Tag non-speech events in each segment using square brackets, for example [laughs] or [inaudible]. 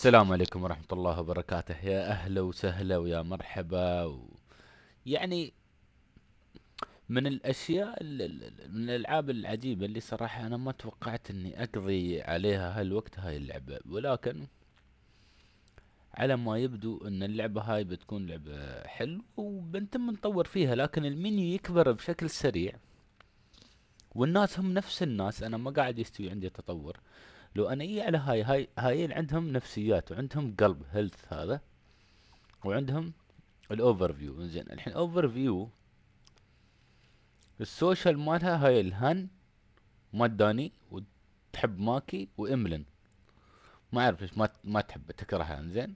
السلام عليكم ورحمة الله وبركاته يا أهلا وسهلا ويا مرحبا و... يعني من الأشياء من الألعاب العجيبة اللي صراحة أنا ما توقعت أني أقضي عليها هالوقت هاي اللعبة ولكن على ما يبدو أن اللعبة هاي بتكون لعبة حلوة وبنتم نطور فيها لكن المنيو يكبر بشكل سريع والناس هم نفس الناس أنا ما قاعد يستوي عندي تطور لو اجي إيه على هاي هاي هاي عندهم نفسيات وعندهم قلب هيلث هذا وعندهم الاوفر فيو زين الحين اوفر فيو السوشيال مالها هاي الهن ماداني وتحب ماكي واملن ما اعرف ليش ما ما تحبه تكرهها انزين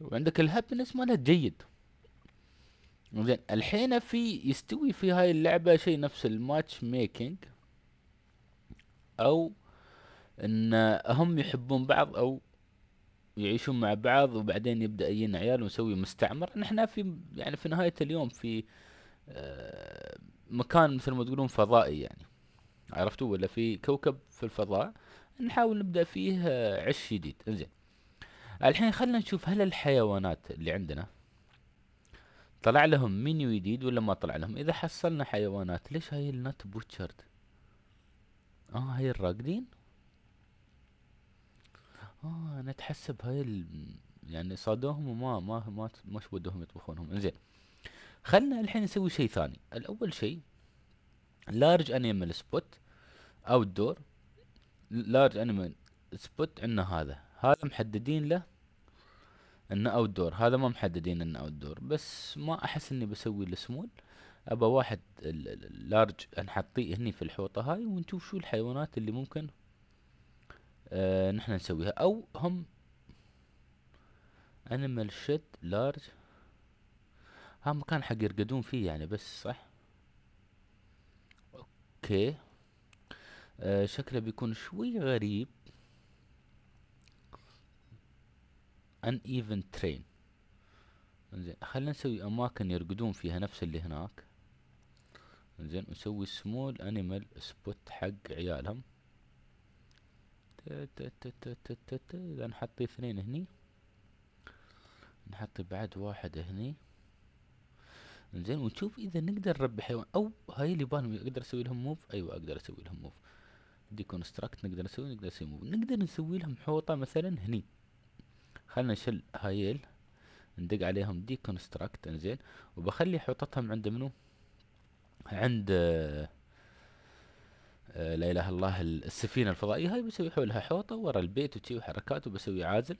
وعندك الهابنس مالها جيد زين الحين في يستوي في هاي اللعبه شيء نفس الماتش ميكينج او ان هم يحبون بعض او يعيشون مع بعض وبعدين يبدا يجينا عيال ونسوي مستعمره نحن في يعني في نهايه اليوم في آه، مكان مثل ما تقولون فضائي يعني عرفتوا ولا في كوكب في الفضاء نحاول نبدا فيه آه، عش جديد انزين الحين خلينا نشوف هل الحيوانات اللي عندنا طلع لهم منيو جديد ولا ما طلع لهم اذا حصلنا حيوانات ليش هاي النت بوتشرد اه هاي الراقدين اه انا اتحسب هاي ال... يعني صادوهم وما ما ما ما بدوهم يطبخونهم انزين خلنا الحين نسوي شيء ثاني الاول شيء لارج انيمال سبوت اوت دور لارج انيمال سبوت عندنا هذا هذا محددين له انه اوت دور هذا ما محددين انه اوت دور بس ما احس اني بسوي السمول ابى واحد اللارج نحطيه هني في الحوطه هاي ونشوف شو الحيوانات اللي ممكن آه، نحن نسويها او هم انيمال شيد لارج ها مكان حق يرقدون فيه يعني بس صح اوكي آه شكله بيكون شوي غريب ان ايفن ترين زين خلينا نسوي اماكن يرقدون فيها نفس اللي هناك زين ونسوي سمول انيمال سبوت حق عيالهم اذا نحط اثنين هني نحط بعد واحد هني زين ونشوف اذا نقدر نربي حيوان او هاي اللي بالهم اقدر اسوي لهم موف ايوه اقدر اسوي لهم موف دي كونستراكت نقدر نسوي نقدر نسوي موف نقدر نسوي لهم حوطه مثلا هني خلنا نشل هايل ندق عليهم دي كونستراكت انزين وبخلي حوطتهم عند منو عند آه لا اله الا الله السفينه الفضائيه هاي بسوي حولها حوطه ورا البيت وشي وحركات وبسوي عازل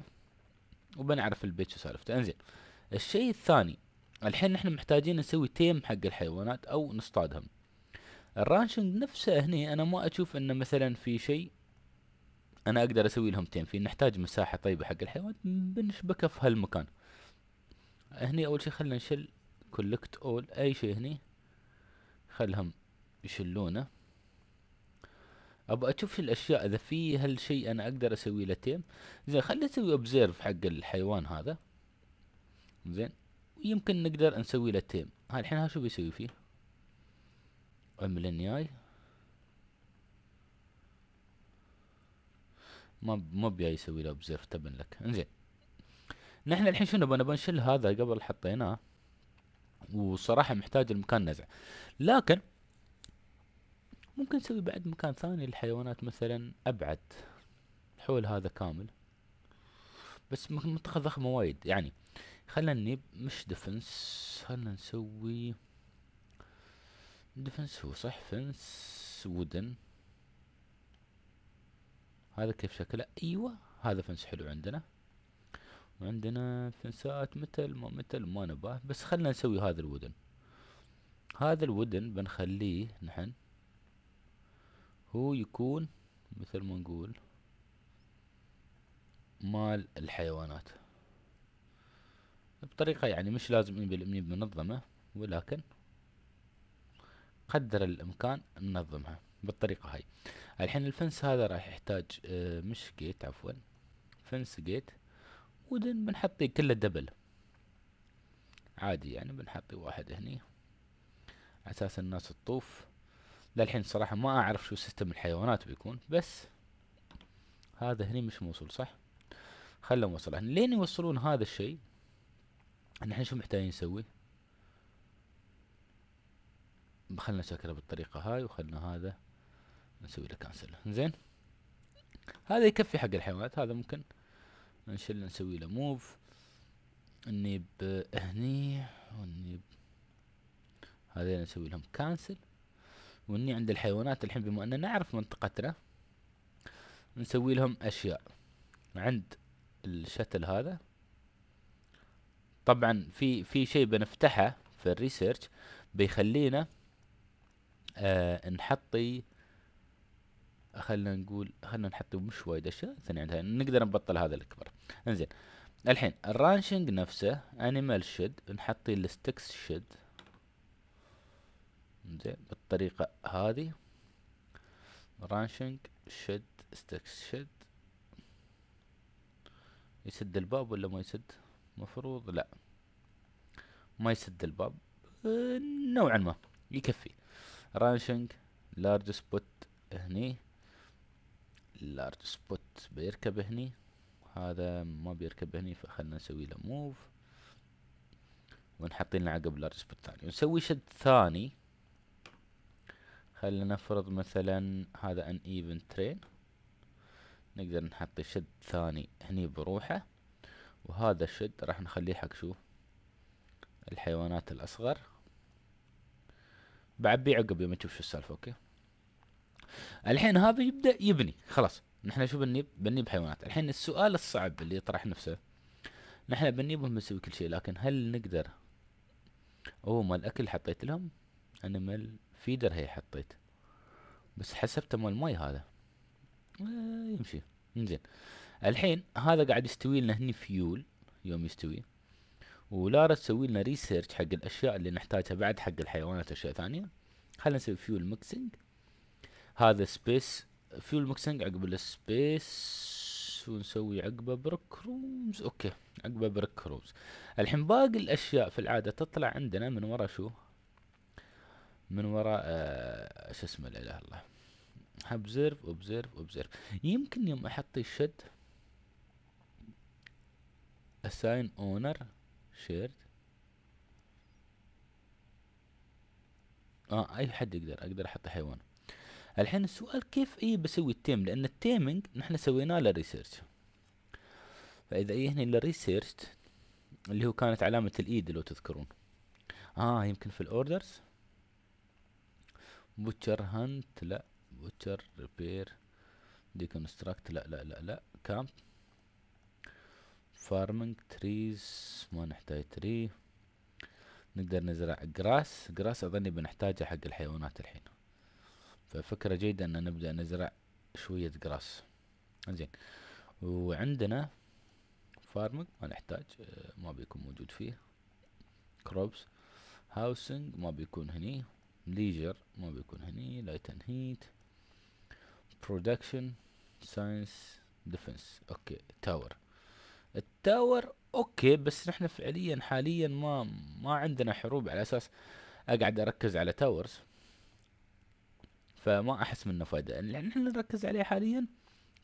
وبنعرف البيت شو سالفته انزين الشيء الثاني الحين نحن محتاجين نسوي تيم حق الحيوانات او نصطادهم الرانشنج نفسه هني انا ما اشوف انه مثلا في شيء انا اقدر اسوي لهم تيم فيه نحتاج مساحه طيبه حق الحيوان بنشبكه في هالمكان هني اول شيء خلينا نشل كولكت اول اي شيء هني خلهم يشلونه ابى اشوف الاشياء اذا في هالشيء انا اقدر اسوي له تيم زين خليني اسوي اوبزيرف حق الحيوان هذا زين يمكن نقدر نسوي له تيم ها الحين ها شو بيسوي فيه عملن ياي ما ما بياي يسوي له اوبزيرف تبن لك انزين نحن الحين شنو نبغى نشيل هذا قبل حطيناه وصراحه محتاج المكان نزع لكن ممكن نسوي بعد مكان ثاني للحيوانات مثلا أبعد حول هذا كامل بس منطقة ضخمة وايد يعني خلني مش دفنس خلنا نسوي دفنس هو صح فنس وودن هذا كيف شكله ايوه هذا فنس حلو عندنا وعندنا فنسات متل ما متل ما نباه بس خلنا نسوي هذا الودن هذا الودن بنخليه نحن هو يكون مثل ما نقول مال الحيوانات بطريقة يعني مش لازم بالمية منظمة ولكن قدر الامكان ننظمها بالطريقة هاي الحين الفنس هذا راح يحتاج آه، مش جيت عفوا فنس جيت ودن بنحطي كله دبل عادي يعني بنحطي واحد هني اساس الناس تطوف للحين صراحة ما أعرف شو سيستم الحيوانات بيكون بس هذا هني مش موصول صح خلهم وصل لين يوصلون هذا الشيء نحن شو محتاجين نسوي خلنا شكله بالطريقة هاي وخلنا هذا نسوي له كانسل زين هذا يكفي حق الحيوانات هذا ممكن نشيل نسوي له موف نيب هني ونيب هذين نسوي لهم كانسل واني عند الحيوانات الحين بما اننا نعرف منطقتنا نسوي لهم اشياء عند الشتل هذا طبعا في في شيء بنفتحه في الريسيرش بيخلينا آه نحطي خلنا نقول خلنا نحط مش وايد اشياء ثاني عندها نقدر نبطل هذا الاكبر انزين الحين الرانشنج نفسه انيمال شد نحطي الستكس شد زين بالطريقة هذه برانشنج شد ستكس شد يسد الباب ولا ما يسد مفروض لا ما يسد الباب نوعا ما يكفي رانشنج لارج سبوت هني لارج سبوت بيركب هني هذا ما بيركب هني فخلنا نسوي له موف ونحط لنا عقب لارج سبوت ثاني ونسوي شد ثاني خلينا نفرض مثلا هذا ان ايفن ترين نقدر نحط شد ثاني هني بروحه وهذا الشد راح نخليه حق شو الحيوانات الاصغر بعبيه عقب يوم تشوف شو السالفه اوكي الحين هذا يبدا يبني خلاص نحن شو بنجيب بنجيب حيوانات الحين السؤال الصعب اللي يطرح نفسه نحن بنجيبهم بنسوي كل شيء لكن هل نقدر اوه مال اكل حطيت لهم انيمال في هي حطيت بس حسبته مال ماي هذا آه يمشي انزين الحين هذا قاعد يستوي لنا هني فيول يوم يستوي ولارا تسوي لنا ريسيرش حق الاشياء اللي نحتاجها بعد حق الحيوانات اشياء ثانيه خلينا نسوي فيول ميكسنج هذا سبيس فيول ميكسنج عقب السبيس ونسوي عقبه بريك رومز اوكي عقبه بريك رومز الحين باقي الاشياء في العاده تطلع عندنا من ورا شو من وراء آه، شو اسمه لا اله الا الله ابزرف اوبزرف اوبزرف يمكن يوم احط الشد اساين اونر شيرد اه اي حد يقدر اقدر احط حيوان الحين السؤال كيف اي بسوي التيم لان التيمينج نحن سويناه له ريسيرش فاذا اي هنا للريسيرش اللي هو كانت علامة الايد لو تذكرون اه يمكن في الاوردرز بوتشر هانت لا بوتشر ريبير ديكونستراكت لا لا لا لا كامب فارمنج تريز ما نحتاج تري نقدر نزرع جراس جراس اظني بنحتاجه حق الحيوانات الحين ففكرة جيدة ان نبدأ نزرع شوية جراس زين وعندنا فارمنج ما نحتاج آه، ما بيكون موجود فيه كروبس هاوسنج ما بيكون هني ليجر ما بيكون هني لايت اند هيت برودكشن ساينس ديفنس اوكي تاور التاور اوكي بس نحن فعليا حاليا ما ما عندنا حروب على اساس اقعد اركز على تاورز فما احس منه فائده اللي نحن نركز عليه حاليا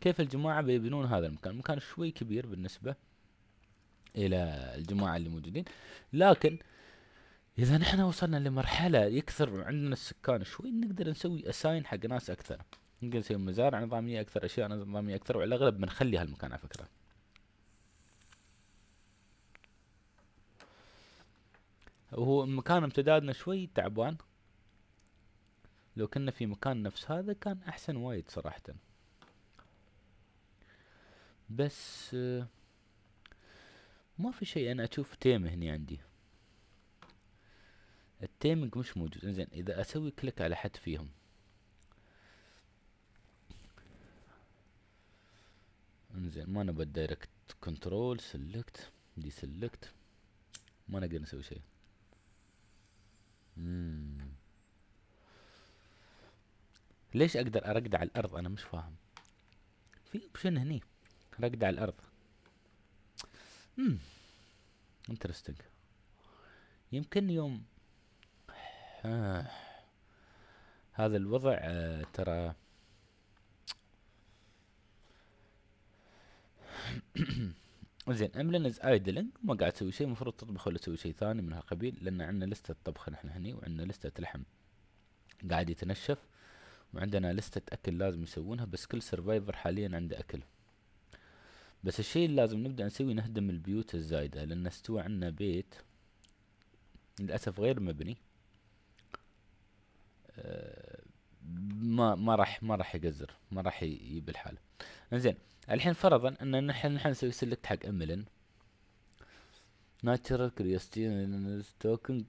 كيف الجماعه بيبنون هذا المكان المكان شوي كبير بالنسبه الى الجماعه اللي موجودين لكن اذا نحن وصلنا لمرحله يكثر عندنا السكان شوي نقدر نسوي اساين حق ناس اكثر نقدر نسوي مزارع نظاميه اكثر اشياء نظاميه اكثر وعلى الاغلب بنخلي هالمكان على فكره وهو مكان امتدادنا شوي تعبان لو كنا في مكان نفس هذا كان احسن وايد صراحة بس آه، ما في شيء انا اشوف تيم هني عندي التيمينج مش موجود انزين اذا اسوي كليك على حد فيهم انزين ما نبى دايركت كنترول سلكت دي سلكت ما نقدر نسوي شيء ليش اقدر ارقد على الارض انا مش فاهم في اوبشن هني رقد على الارض امم انترستنج يمكن يوم آه. هذا الوضع آه ترى [coughs] زين املن از ايدلنج ما قاعد تسوي شيء المفروض تطبخ ولا تسوي شيء ثاني من هالقبيل لان عندنا لسته طبخ نحن هني وعندنا لسته لحم قاعد يتنشف وعندنا لستة أكل لازم يسوونها بس كل سرفايفر حاليا عنده أكل بس الشيء اللي لازم نبدأ نسوي نهدم البيوت الزايدة لأن استوى عندنا بيت للأسف غير مبني ما ما راح ما راح يقزر ما راح يجيب الحالة انزين الحين فرضا ان نحن نحن نسوي سلكت حق املن ناتشرال كريستين ستوكينج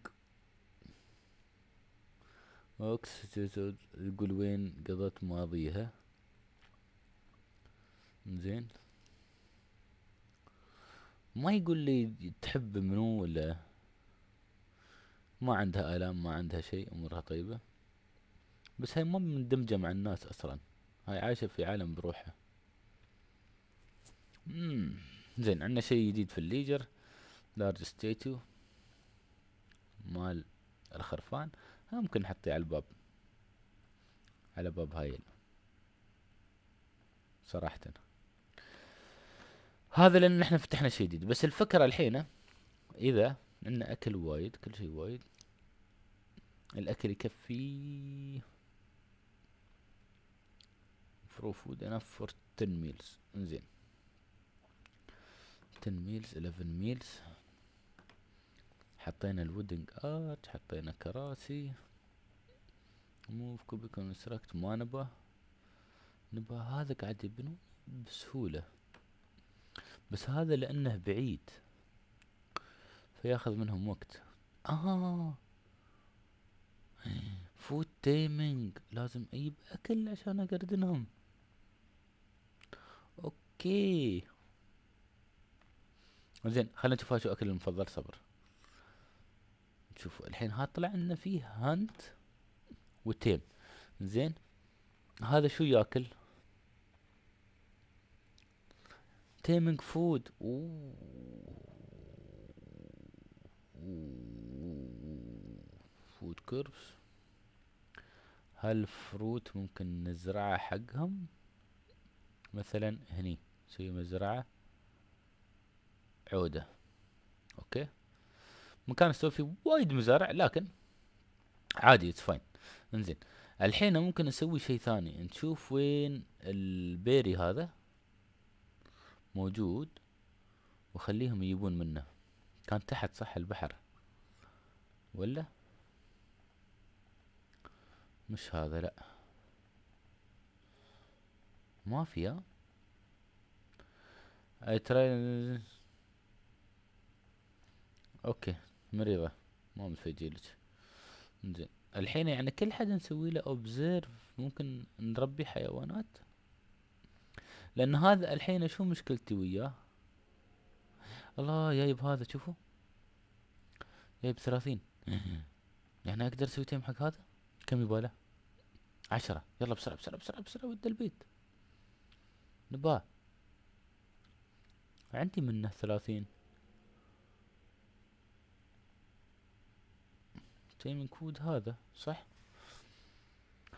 اوكس يقول وين قضت ماضيها زين ما يقول لي تحب منو ولا ما عندها آلام ما عندها شيء أمورها طيبة بس هي ما مندمجة مع الناس أصلا هاي عايشة في عالم بروحها مم. زين عندنا شيء جديد في الليجر لارج ستيتو مال الخرفان ها ممكن نحطيه على الباب على باب هاي صراحة هذا لأن احنا فتحنا شيء جديد بس الفكرة الحين إذا عندنا أكل وايد كل شيء وايد الأكل يكفي فرو فود انف فور 10 ميلز انزين 10 ميلز 11 ميلز حطينا الودنج ارت حطينا كراسي موف كوبي كونستراكت ما نبى نبى هذا قاعد يبنون بسهولة بس هذا لأنه بعيد فياخذ منهم وقت آه فود تيمينج لازم أجيب أكل عشان أقردنهم اوكي زين خلينا نشوف شو اكل المفضل صبر شوفوا الحين ها طلع لنا فيه هانت وتيم زين هذا شو ياكل تيمينج فود فود كيربس هل فروت ممكن نزرعها حقهم مثلا هني نسوي مزرعة عودة اوكي مكان استوي فيه وايد مزارع لكن عادي اتس فاين انزين الحين ممكن اسوي شيء ثاني نشوف وين البيري هذا موجود وخليهم يجيبون منه كان تحت صح البحر ولا مش هذا لا ما فيها اي ترين اوكي مريضة ما متفيجي لك زين الحين يعني كل حد نسوي له اوبزيرف ممكن نربي حيوانات لان هذا الحين شو مشكلتي وياه الله جايب هذا شوفوا جايب ثلاثين [laughs] يعني اقدر اسوي تيم حق هذا كم يباله عشرة يلا بسرعة بسرعة بسرعة بسرعة ودى البيت نباه عندي منه ثلاثين شي من كود هذا صح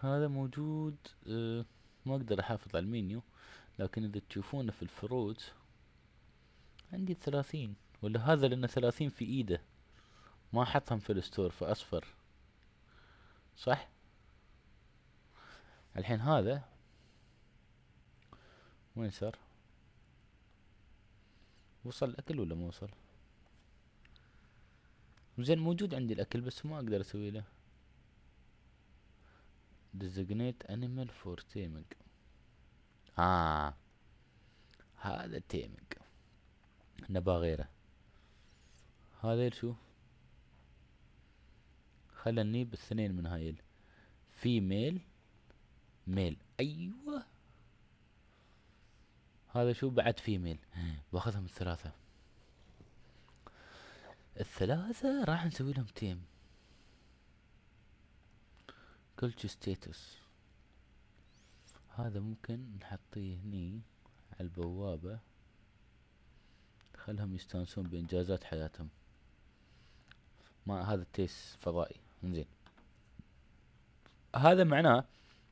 هذا موجود أه ما اقدر احافظ على المنيو لكن اذا تشوفونه في الفروت عندي ثلاثين ولا هذا لان ثلاثين في ايده ما حطهم في الستور فاصفر صح الحين هذا وين صار وصل الأكل ولا ما وصل زين موجود عندي الأكل بس ما أقدر أسوي له designate animal for taming آه هذا taming نبغى غيره هذا شو خلني بالثنين من هاي الفيميل ميل أيوه هذا شو بعد فيميل باخذهم الثلاثة الثلاثة راح نسوي لهم تيم كل ستيتس هذا ممكن نحطيه هني على البوابة خلهم يستانسون بإنجازات حياتهم ما هذا التيس فضائي انزين هذا معناه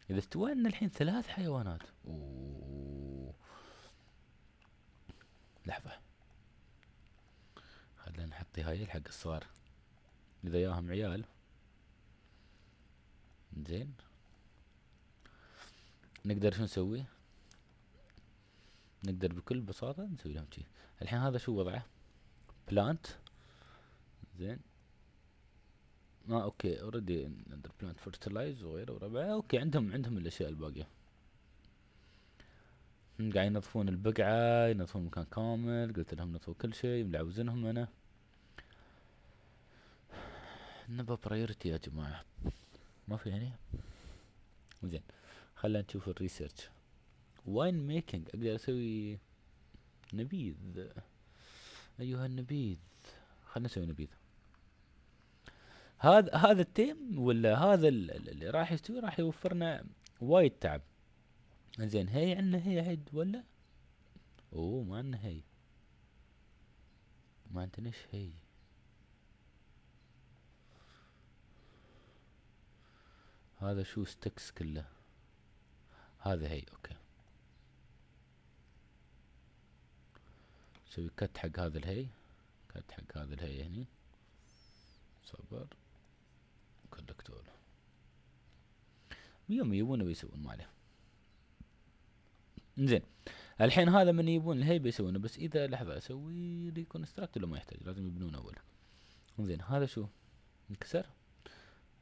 إذا ان الحين ثلاث حيوانات أوه. لحظة خلينا نحطي هاي حق الصغار إذا ياهم عيال زين نقدر شو نسوي نقدر بكل بساطة نسوي لهم شي الحين هذا شو وضعه بلانت زين ما آه اوكي اوريدي عندنا بلانت فيرتلايز وغيره وربعه آه، اوكي عندهم عندهم الاشياء الباقية قاعدين ينظفون البقعة ينظفون المكان كامل قلت لهم نظفوا كل شيء ملعوزنهم أنا نبى برايورتي يا جماعة ما في هني يعني؟ زين خلينا نشوف الريسيرش واين ميكينج أقدر أسوي نبيذ أيها النبيذ خلنا نسوي نبيذ هذا هذا التيم ولا هذا اللي راح يستوي راح يوفرنا وايد تعب زين هي عندنا هي هيد ولا اوه ما عندنا هي ما عندنا ايش هي هذا شو ستكس كله هذا هي اوكي نسوي كت حق هذا الهي كت حق هذا الهي هني صبر كولكتور يوم يبون بيسوون ما عليه زين الحين هذا من يبون الهيبه يسوونه بس اذا لحظه اسوي ريكونستراكت ولا ما يحتاج لازم يبنون اول زين هذا شو انكسر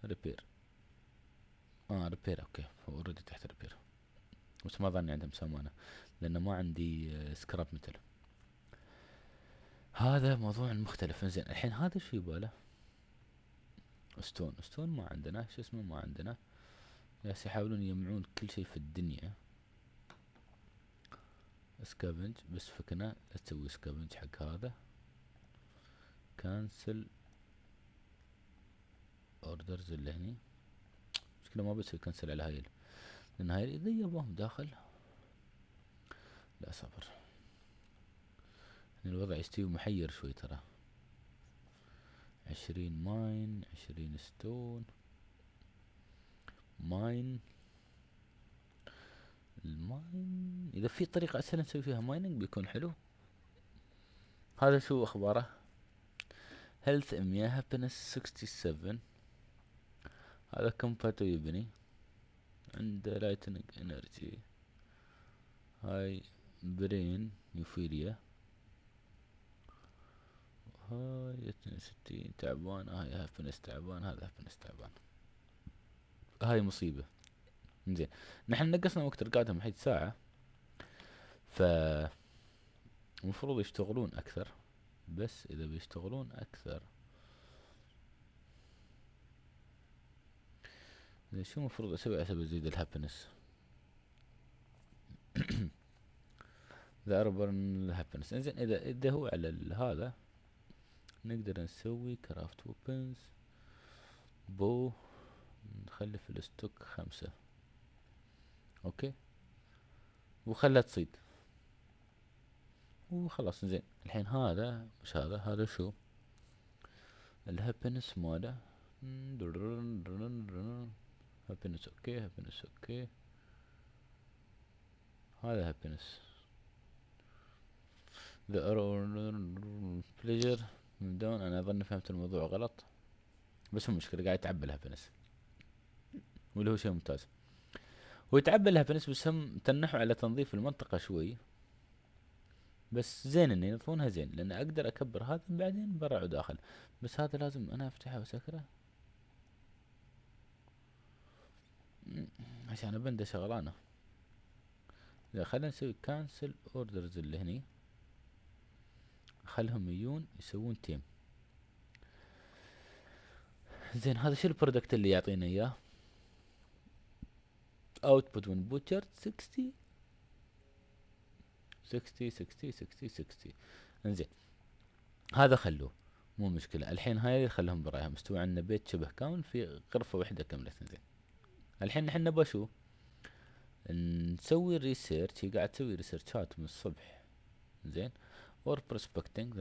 ريبير اه ريبير اوكي اوريدي تحت ريبير بس ما ظني عندهم سمانه لانه ما عندي سكراب آه، مثل هذا موضوع مختلف زين الحين هذا شو يباله ستون ستون ما عندنا شو اسمه ما عندنا جالس يحاولون يجمعون كل شيء في الدنيا سكافنج بس فكنا لا تسوي سكافنج حق هذا كانسل اوردرز اللي هني مشكلة ما بسوي كانسل على هاي لان هاي اذا يباهم داخل لا صبر يعني الوضع يستوي محير شوي ترى عشرين ماين عشرين ستون ماين الماين اذا في طريقة اسهل نسوي فيها مايننج بيكون حلو هذا شو اخباره هيلث 100 هابينس 67 هذا كم فاتو يبني عنده لايتنج انرجي هاي برين يوفيريا هاي اثنين وستين تعبان هاي هابنس تعبان هذا هابنس تعبان هاي مصيبة زين نحن نقصنا وقت رقادهم حيث ساعة ف المفروض يشتغلون أكثر بس إذا بيشتغلون أكثر شو المفروض أسوي عشان أزيد الهابنس ذا أربرن الهابنس إنزين إذا إذا هو على هذا نقدر نسوي كرافت ويبنز بو نخلي في الستوك خمسة اوكي وخلها تصيد وخلاص زين الحين هذا مش هذا هذا شو الهابنس ماله هابنس اوكي هابنس اوكي هذا هابنس the بليجر من دون انا اظن فهمت الموضوع غلط بس المشكلة قاعد يتعبى الهابنس واللي هو شيء ممتاز ويتعبى لها بنسبة سهم تنحوا على تنظيف المنطقة شوي بس زين ان ينظفونها زين لان اقدر اكبر هذا بعدين برا وداخل بس هذا لازم انا افتحه واسكره عشان ابنده شغلانه لا خلينا نسوي كانسل اوردرز اللي هني خلهم يجون يسوون تيم زين هذا شو البرودكت اللي يعطينا اياه output when butchered 60 60 60 60 60 انزين هذا خلوه مو مشكلة الحين هاي خلهم برايها مستوى عندنا بيت شبه كامل في غرفة واحدة كاملة انزين الحين نحن نبغى شو نسوي ريسيرش هي قاعد تسوي ريسيرشات من الصبح زين اور برسبكتنج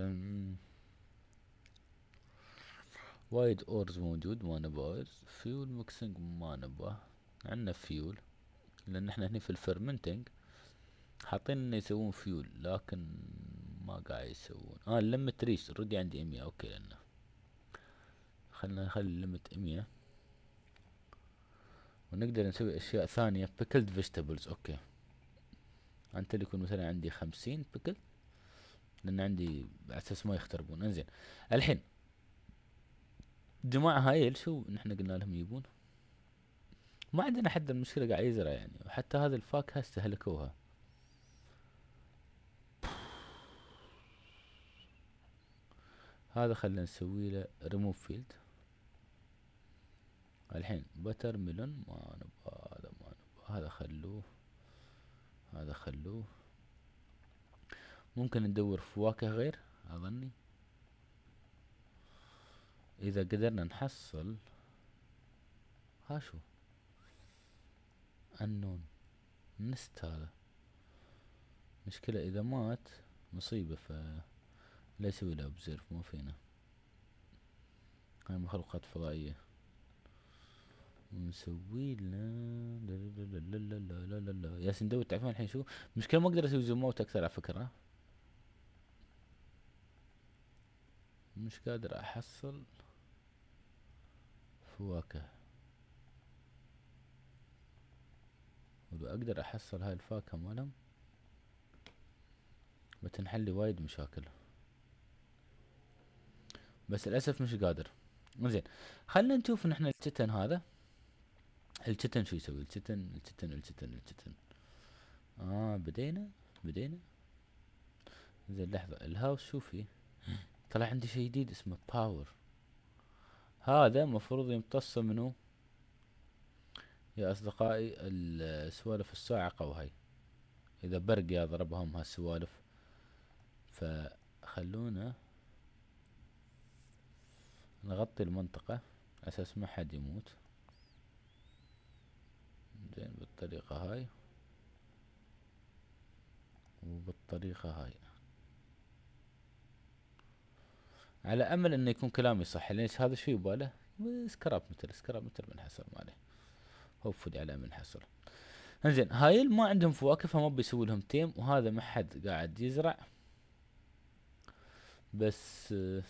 وايد اورز موجود ما نبغى فيول ميكسنج ما نبغى عندنا فيول لان احنا هنا في الفرمنتنج حاطين انه يسوون فيول لكن ما قاعد يسوون اه الليمت ريس ردي عندي مية اوكي لنا خلنا نخلي الليمت مية ونقدر نسوي اشياء ثانية بيكلد فيجيتابلز اوكي انت اللي يكون مثلا عندي خمسين بيكل لان عندي على اساس ما يختربون انزين الحين جماعه هايل شو نحن قلنا لهم يبون ما عندنا حد المشكلة قاعد يزرع يعني وحتى هذه الفاكهة استهلكوها هذا خلينا نسوي له ريموف فيلد الحين بتر ميلون ما نبغى هذا ما نبغى هذا خلوه هذا خلوه ممكن ندور فواكه غير اظني اذا قدرنا نحصل ها شو unknown نست هذا مشكلة إذا مات مصيبة ف لا يسوي له observe مو فينا هاي مخلوقات فضائية ونسوي لنا لا ياسين داود تعرفون الحين شو مشكلة ما اقدر اسوي زوم اوت اكثر على فكرة مش قادر احصل فواكه اقدر احصل هاي الفاكهة مالهم بتنحل لي وايد مشاكل بس للاسف مش قادر زين خلنا نشوف نحن التتن هذا التتن شو يسوي التتن التتن التتن التتن اه بدينا بدينا زين لحظة الهاوس شو فيه [gasps] طلع عندي شيء جديد اسمه باور هذا مفروض يمتص منه يا أصدقائي السوالف الصاعقة وهي إذا برق يضربهم هالسوالف فخلونا نغطي المنطقة أساس ما حد يموت زين بالطريقة هاي وبالطريقة هاي على أمل إنه يكون كلامي صح ليش هذا شو يباله سكراب متر سكراب متر من حسب ماله هوبفلي على من حصل انزين هايل ما عندهم فواكه فما بيسوي لهم تيم وهذا ما حد قاعد يزرع بس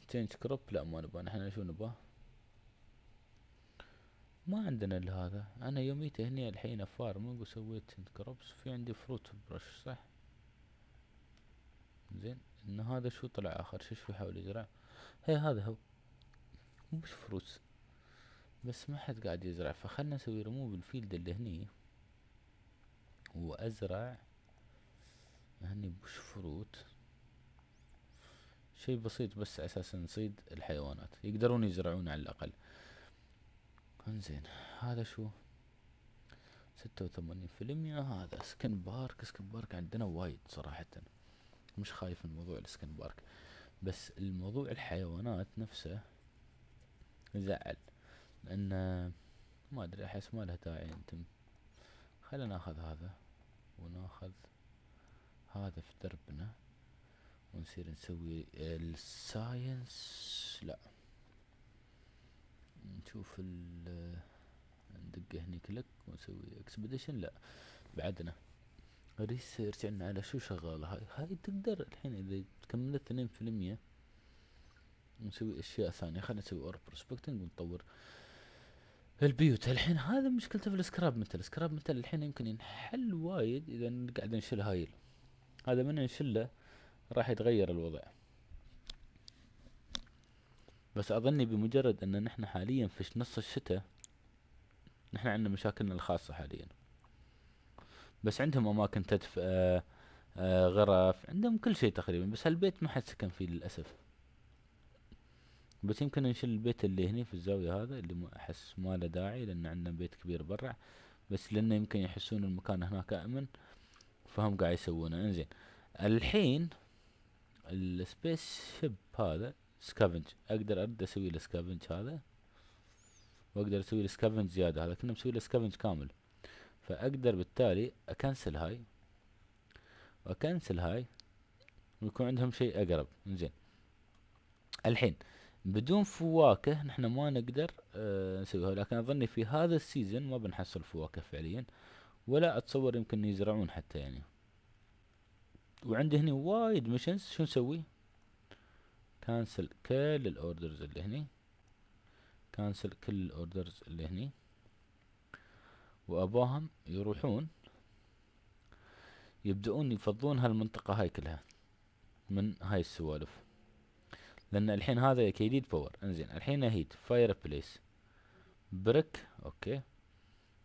تشينج آه، كروب لا ما نبغى نحن شو نبغى ما عندنا الا هذا انا يوميته هنا الحين فارمنج وسويت تشينج كروبس في عندي فروت برش صح زين ان هذا شو طلع اخر شو شو حاول يزرع هي هذا هو مش فروت بس ما حد قاعد يزرع فخلنا نسوي ريموف الفيلد اللي هني وازرع هني بوش فروت شي بسيط بس اساس نصيد الحيوانات يقدرون يزرعون على الاقل انزين هذا شو ستة وثمانين في المية هذا سكن بارك سكن بارك عندنا وايد صراحة مش خايف من موضوع السكن بارك بس الموضوع الحيوانات نفسه زعل لأن ما أدري أحس ما لها داعي أنتم خلينا ناخذ هذا وناخذ هذا في دربنا ونصير نسوي الساينس لا نشوف ال ندق هني كلك ونسوي اكسبيديشن لا بعدنا ريسيرش عنا على شو شغالة هاي هاي تقدر الحين اذا كملت اثنين في المية نسوي اشياء ثانية خلينا نسوي اور بروسبكتنج ونطور البيوت الحين هذا مشكلته في السكراب متل السكراب متل الحين يمكن ينحل وايد اذا قاعد نشيل هايل هذا من نشله راح يتغير الوضع بس اظني بمجرد ان نحن حاليا في نص الشتاء نحن عندنا مشاكلنا الخاصة حاليا بس عندهم اماكن تدفئة آه، آه، غرف عندهم كل شيء تقريبا بس هالبيت ما حد سكن فيه للاسف بس يمكن نشيل البيت اللي هنا في الزاوية هذا اللي أحس ما له داعي لأن عندنا بيت كبير برا بس لأنه يمكن يحسون المكان هناك أمن فهم قاعد يسوونه انزين الحين السبيس شيب هذا سكافنج اقدر ارد اسوي السكافنج هذا واقدر اسوي السكافنج سكافنج زياده هذا كنا مسوي السكافنج سكافنج كامل فاقدر بالتالي اكنسل هاي واكنسل هاي ويكون عندهم شيء اقرب انزين الحين بدون فواكه نحن ما نقدر آه نسويها لكن اظني في هذا السيزن ما بنحصل فواكه فعليا ولا اتصور يمكن يزرعون حتى يعني وعندي هني وايد مشنز شو نسوي كانسل كل الاوردرز اللي هني كانسل كل الاوردرز اللي هني واباهم يروحون يبدؤون يفضون هالمنطقة هاي كلها من هاي السوالف لان الحين هذا كيديد باور انزين الحين هيت فاير بليس بريك اوكي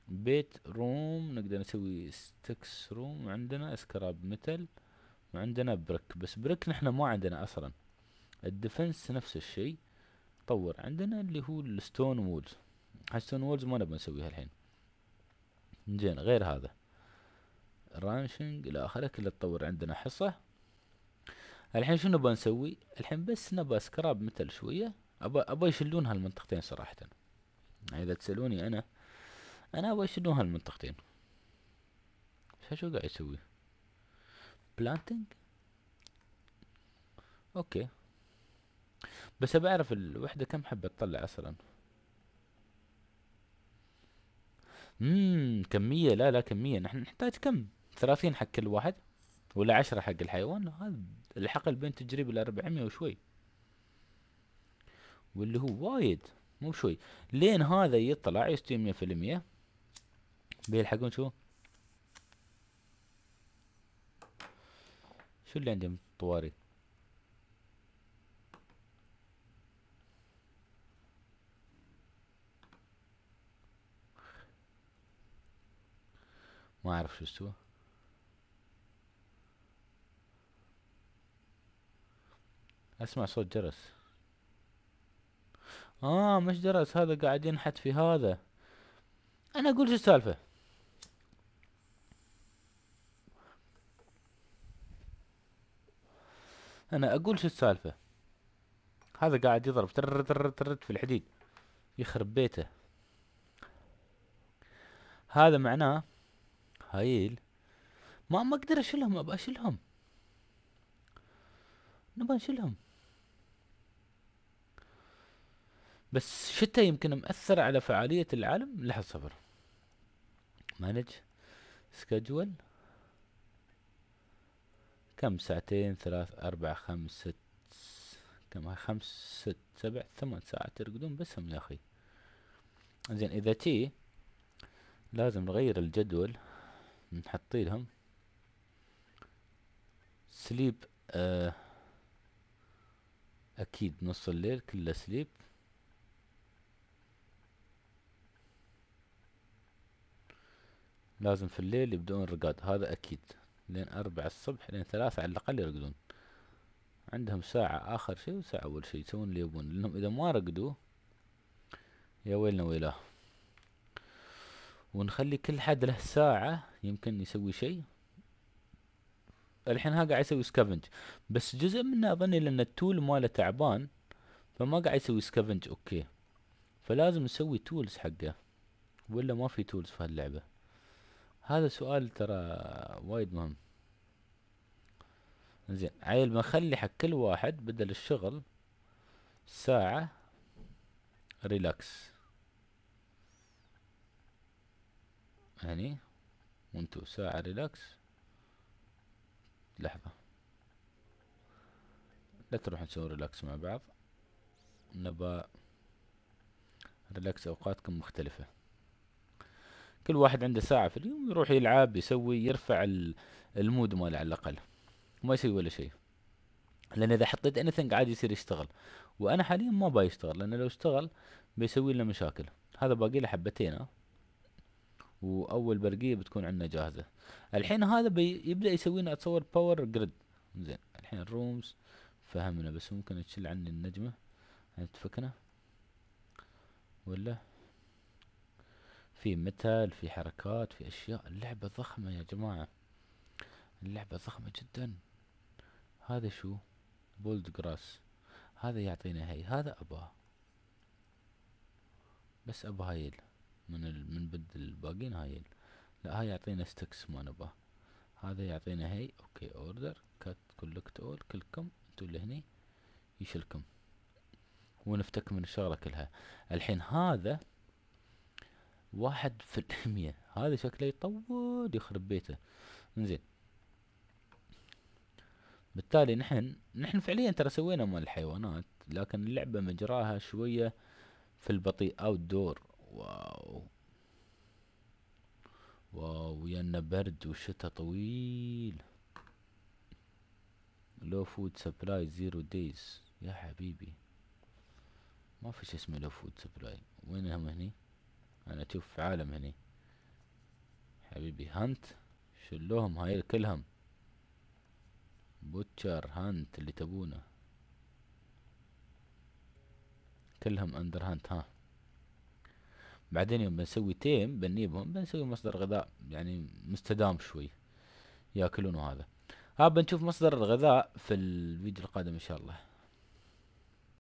بيت روم نقدر نسوي ستكس روم عندنا اسكراب متل وعندنا بريك بس بريك نحن ما عندنا اصلا الدفنس نفس الشيء طور عندنا اللي هو الستون وولز هالستون وولز ما نبغى نسويها الحين زين غير هذا رانشنج لا اخره كله تطور عندنا حصة الحين شنو بنسوي الحين بس نبى سكراب متل شوية ابى ابى يشلون هالمنطقتين صراحة يعني اذا تسألوني انا انا ابى يشلون هالمنطقتين شو قاعد يسوي بلانتنج اوكي بس ابى اعرف الوحدة كم حبة تطلع اصلا اممم كمية لا لا كمية نحن نحتاج كم ثلاثين حق كل واحد ولا عشرة حق الحيوان هذا بين تجريب ال 400 وشوي واللي هو وايد مو شوي لين هذا يطلع يستوي مية في المية بيلحقون شو شو اللي عندي طواري ما اعرف شو استوى اسمع صوت جرس اه مش جرس هذا قاعد ينحت في هذا انا اقول شو السالفه انا اقول شو السالفه هذا قاعد يضرب تر تر تر في الحديد يخرب بيته هذا معناه هايل ما ما اقدر اشيلهم ابى اشيلهم نبغى نشيلهم بس شتى يمكن مأثر على فعالية العالم لحظة صبر مانج سكجول كم ساعتين ثلاث أربع خمس ست كم هاي خمس ست سبع ثمان ساعات يرقدون بس هم يا أخي زين إذا تي لازم نغير الجدول نحطي لهم سليب آه أكيد نص الليل كله سليب لازم في الليل يبدون رقاد هذا أكيد لين أربعة الصبح لين ثلاثة على الأقل يرقدون عندهم ساعة آخر شيء وساعة أول شيء يسوون اللي يبون لأنهم إذا ما رقدوا يا ويلنا ويلاه ونخلي كل حد له ساعة يمكن يسوي شيء الحين ها قاعد يسوي سكافنج بس جزء منه أظني لأن التول ماله تعبان فما قاعد يسوي سكافنج أوكي فلازم نسوي تولز حقه ولا ما في تولز في هاللعبة هذا سؤال ترى وايد مهم زين عيل خلي حق كل واحد بدل الشغل ساعة ريلاكس هني وانتو ساعة ريلاكس لحظة لا تروح نسوي ريلاكس مع بعض نبى ريلاكس اوقاتكم مختلفة كل واحد عنده ساعة في اليوم يروح يلعب يسوي يرفع المود ماله على الأقل ما يسوي ولا شيء لأن إذا حطيت anything عادي يصير يشتغل وأنا حاليا ما باي يشتغل لأن لو اشتغل بيسوي لنا مشاكل هذا باقي له حبتين وأول برقية بتكون عندنا جاهزة الحين هذا بيبدأ يسوي لنا أتصور باور جريد زين الحين الرومز فهمنا بس ممكن تشيل عني النجمة تفكنا ولا في متل في حركات في اشياء اللعبة ضخمة يا جماعة اللعبة ضخمة جدا هذا شو بولد جراس هذا يعطينا هي هذا اباه بس ابى هايل من ال... من بد الباقين هايل لا هاي يعطينا ستكس ما نباه هذا يعطينا هي اوكي اوردر كات كولكت اول كلكم انتو اللي هني يشلكم ونفتك من الشغلة كلها الحين هذا واحد في المية هذا شكله يطول يخرب بيته انزين بالتالي نحن نحن فعليا ترى سوينا مال الحيوانات لكن اللعبة مجراها شوية في البطيء اوت دور واو واو يانا برد وشتا طويل لو فود سبلاي زيرو دايز يا حبيبي ما في شي اسمه لو فود سبلاي وينهم هني انا اشوف في عالم هني حبيبي هانت شلوهم هاي كلهم بوتشر هانت اللي تبونه كلهم اندر هانت ها بعدين يوم بنسوي تيم بنجيبهم بنسوي مصدر غذاء يعني مستدام شوي ياكلون هذا ها بنشوف مصدر الغذاء في الفيديو القادم ان شاء الله